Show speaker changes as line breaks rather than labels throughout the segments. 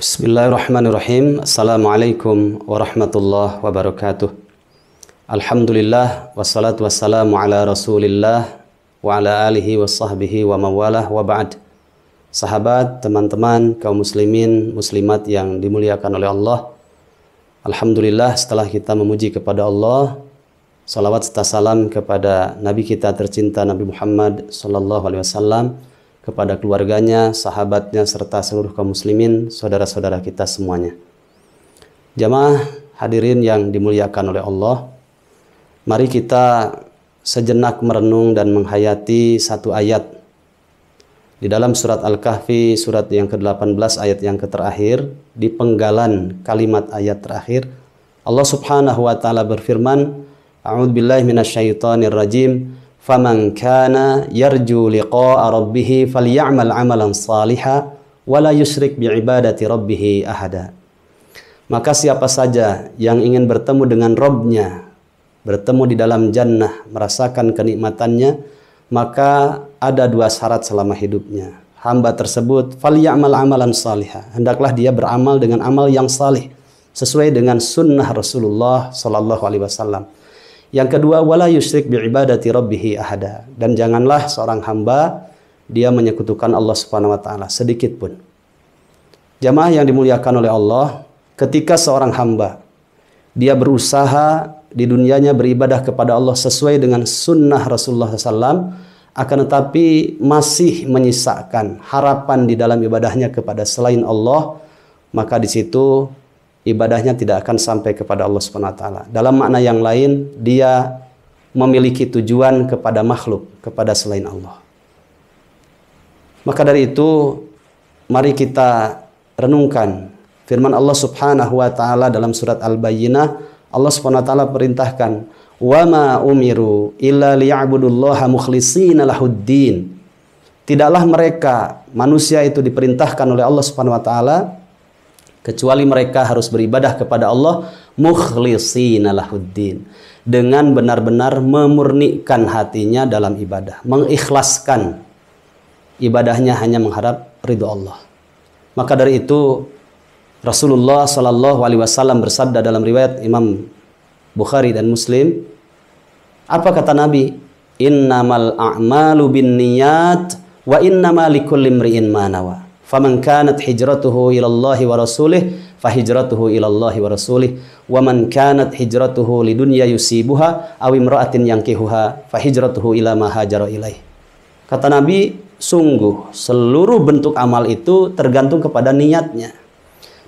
Bismillahirrahmanirrahim. Assalamualaikum warahmatullahi wabarakatuh. Alhamdulillah wassalatu wassalamu ala Rasulillah wa ala alihi wa sahbihi wa mawalah wa ba'd. Sahabat, teman-teman, kaum muslimin, muslimat yang dimuliakan oleh Allah. Alhamdulillah setelah kita memuji kepada Allah, salawat serta salam kepada nabi kita tercinta Nabi Muhammad sallallahu alaihi wasallam kepada keluarganya, sahabatnya, serta seluruh kaum muslimin, saudara-saudara kita semuanya. Jamaah hadirin yang dimuliakan oleh Allah, mari kita sejenak merenung dan menghayati satu ayat di dalam surat Al-Kahfi surat yang ke-18 ayat yang terakhir di penggalan kalimat ayat terakhir Allah Subhanahu wa taala berfirman A'udzubillahi rajim فمن كان يرجو لقاء rabbih فليعمل عملا صالحا ولا يشرك بعبادة bi أحدا. Maka siapa saja yang ingin bertemu dengan Robnya, bertemu di dalam jannah, merasakan kenikmatannya, maka ada dua syarat selama hidupnya. Hamba tersebut faliyamal amalan saliha. Hendaklah dia beramal dengan amal yang salih sesuai dengan sunnah Rasulullah Shallallahu Alaihi Wasallam yang kedua, wala yusyrik bi ibadati rabbih ahada. Dan janganlah seorang hamba dia menyekutukan Allah Subhanahu wa taala sedikit pun. Jamaah yang dimuliakan oleh Allah, ketika seorang hamba dia berusaha di dunianya beribadah kepada Allah sesuai dengan sunnah Rasulullah SAW, akan tetapi masih menyisakan harapan di dalam ibadahnya kepada selain Allah, maka di situ ibadahnya tidak akan sampai kepada Allah Subhanahu wa taala. Dalam makna yang lain, dia memiliki tujuan kepada makhluk, kepada selain Allah. Maka dari itu, mari kita renungkan firman Allah Subhanahu wa taala dalam surat Al-Bayyinah, Allah Subhanahu wa taala perintahkan, "Wa ma umiru illa liya'budullaha mukhlishina lahuddin." Tidaklah mereka manusia itu diperintahkan oleh Allah Subhanahu wa taala kecuali mereka harus beribadah kepada Allah mukhlishina lahuddin dengan benar-benar memurnikan hatinya dalam ibadah mengikhlaskan ibadahnya hanya mengharap ridho Allah maka dari itu Rasulullah Shallallahu Alaihi Wasallam bersabda dalam riwayat Imam Bukhari dan Muslim apa kata Nabi innamal a'malu bin niyat wa innamalikullimri'in manawa فمن كانت hijratuhu إلى الله ورسوله fahijratuhu إلى الله ورسوله ومن كانت kanat لدنيا lidunya أو aw imra'atin yankihuha إلى ما هاجر إليه kata nabi sungguh seluruh bentuk amal itu tergantung kepada niatnya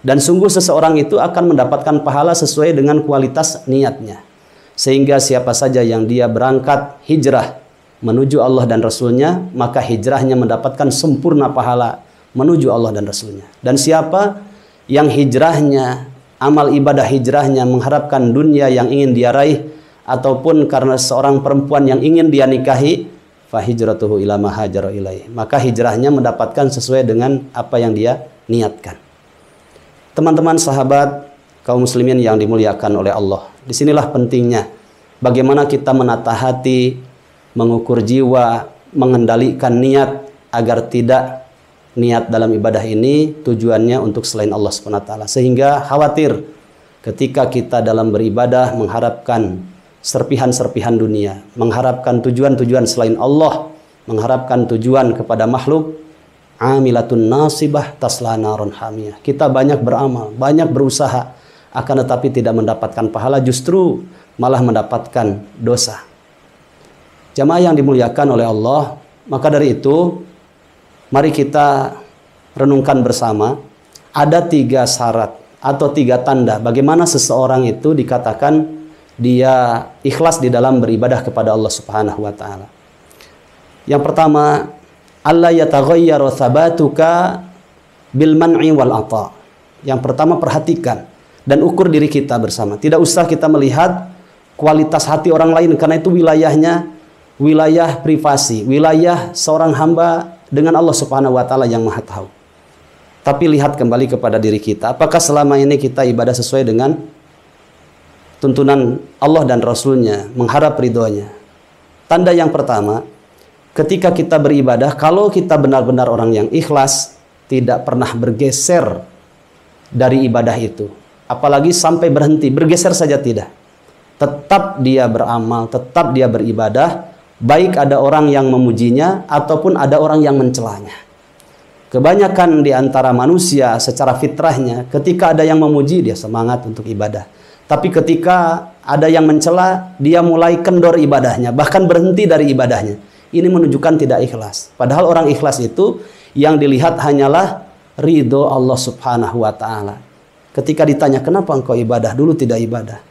dan sungguh seseorang itu akan mendapatkan pahala sesuai dengan kualitas niatnya sehingga siapa saja yang dia berangkat hijrah menuju Allah dan Rasulnya maka hijrahnya mendapatkan sempurna pahala menuju Allah dan Rasulnya. Dan siapa yang hijrahnya, amal ibadah hijrahnya mengharapkan dunia yang ingin dia raih ataupun karena seorang perempuan yang ingin dia nikahi, fahijratuhu ilama mahajaro ilaih. Maka hijrahnya mendapatkan sesuai dengan apa yang dia niatkan. Teman-teman sahabat, kaum muslimin yang dimuliakan oleh Allah. Disinilah pentingnya bagaimana kita menata hati, mengukur jiwa, mengendalikan niat agar tidak niat dalam ibadah ini tujuannya untuk selain Allah SWT. Sehingga khawatir ketika kita dalam beribadah mengharapkan serpihan-serpihan dunia, mengharapkan tujuan-tujuan selain Allah, mengharapkan tujuan kepada makhluk, amilatun nasibah tasla narun Kita banyak beramal, banyak berusaha, akan tetapi tidak mendapatkan pahala, justru malah mendapatkan dosa. Jamaah yang dimuliakan oleh Allah, maka dari itu Mari kita renungkan bersama. Ada tiga syarat atau tiga tanda bagaimana seseorang itu dikatakan dia ikhlas di dalam beribadah kepada Allah Subhanahu wa taala. Yang pertama, Allah yataghayyaru sabatuka bil man'i wal ata. Yang pertama perhatikan dan ukur diri kita bersama. Tidak usah kita melihat kualitas hati orang lain karena itu wilayahnya wilayah privasi, wilayah seorang hamba dengan Allah Subhanahu wa taala yang Maha Tahu. Tapi lihat kembali kepada diri kita, apakah selama ini kita ibadah sesuai dengan tuntunan Allah dan Rasul-Nya, mengharap ridhonya. Tanda yang pertama, ketika kita beribadah, kalau kita benar-benar orang yang ikhlas, tidak pernah bergeser dari ibadah itu. Apalagi sampai berhenti, bergeser saja tidak. Tetap dia beramal, tetap dia beribadah, Baik ada orang yang memujinya ataupun ada orang yang mencelanya. Kebanyakan di antara manusia secara fitrahnya ketika ada yang memuji dia semangat untuk ibadah. Tapi ketika ada yang mencela dia mulai kendor ibadahnya bahkan berhenti dari ibadahnya. Ini menunjukkan tidak ikhlas. Padahal orang ikhlas itu yang dilihat hanyalah ridho Allah Subhanahu wa taala. Ketika ditanya kenapa engkau ibadah dulu tidak ibadah?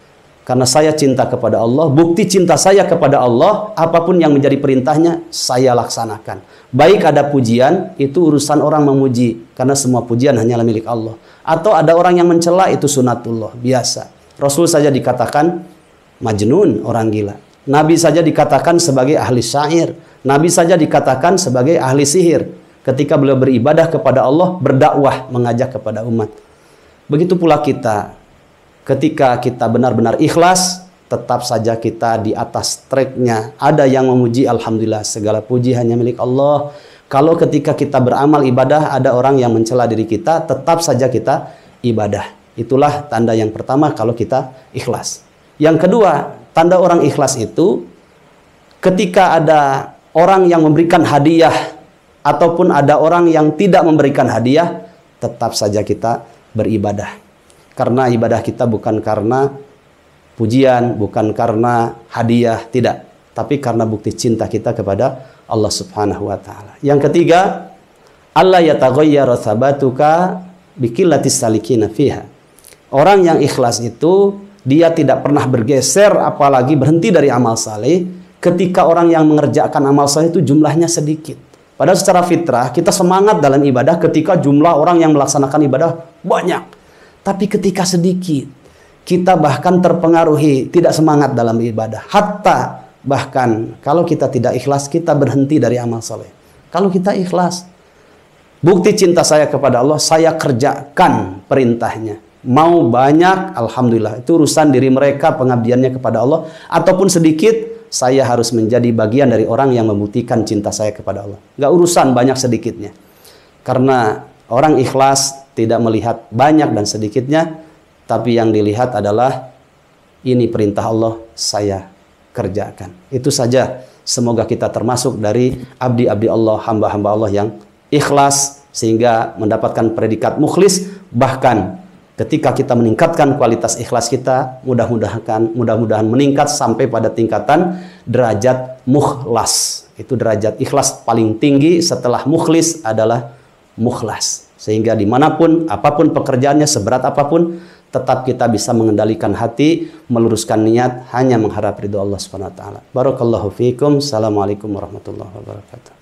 Karena saya cinta kepada Allah, bukti cinta saya kepada Allah, apapun yang menjadi perintahnya, saya laksanakan. Baik ada pujian, itu urusan orang memuji, karena semua pujian hanyalah milik Allah. Atau ada orang yang mencela, itu sunatullah, biasa. Rasul saja dikatakan majnun, orang gila. Nabi saja dikatakan sebagai ahli syair. Nabi saja dikatakan sebagai ahli sihir. Ketika beliau beribadah kepada Allah, berdakwah, mengajak kepada umat. Begitu pula kita, Ketika kita benar-benar ikhlas, tetap saja kita di atas treknya. Ada yang memuji, Alhamdulillah, segala puji hanya milik Allah. Kalau ketika kita beramal ibadah, ada orang yang mencela diri kita, tetap saja kita ibadah. Itulah tanda yang pertama kalau kita ikhlas. Yang kedua, tanda orang ikhlas itu ketika ada orang yang memberikan hadiah ataupun ada orang yang tidak memberikan hadiah, tetap saja kita beribadah. Karena ibadah kita bukan karena pujian, bukan karena hadiah, tidak. Tapi karena bukti cinta kita kepada Allah Subhanahu wa taala. Yang ketiga, Allah yataghayyara sabatuka bikillati salikina fiha. Orang yang ikhlas itu dia tidak pernah bergeser apalagi berhenti dari amal saleh ketika orang yang mengerjakan amal saleh itu jumlahnya sedikit. Padahal secara fitrah kita semangat dalam ibadah ketika jumlah orang yang melaksanakan ibadah banyak. Tapi ketika sedikit, kita bahkan terpengaruhi tidak semangat dalam ibadah. Hatta bahkan kalau kita tidak ikhlas, kita berhenti dari amal soleh. Kalau kita ikhlas, bukti cinta saya kepada Allah, saya kerjakan perintahnya. Mau banyak, Alhamdulillah. Itu urusan diri mereka, pengabdiannya kepada Allah. Ataupun sedikit, saya harus menjadi bagian dari orang yang membuktikan cinta saya kepada Allah. Gak urusan banyak sedikitnya. Karena orang ikhlas tidak melihat banyak dan sedikitnya, tapi yang dilihat adalah ini perintah Allah, saya kerjakan. Itu saja. Semoga kita termasuk dari abdi-abdi Allah, hamba-hamba Allah yang ikhlas sehingga mendapatkan predikat mukhlis bahkan ketika kita meningkatkan kualitas ikhlas kita mudah-mudahan mudah-mudahan meningkat sampai pada tingkatan derajat mukhlas itu derajat ikhlas paling tinggi setelah mukhlis adalah mukhlas sehingga dimanapun, apapun pekerjaannya, seberat apapun, tetap kita bisa mengendalikan hati, meluruskan niat, hanya mengharap ridho Allah Subhanahu wa taala. barokallahu fiikum. Assalamualaikum warahmatullahi wabarakatuh.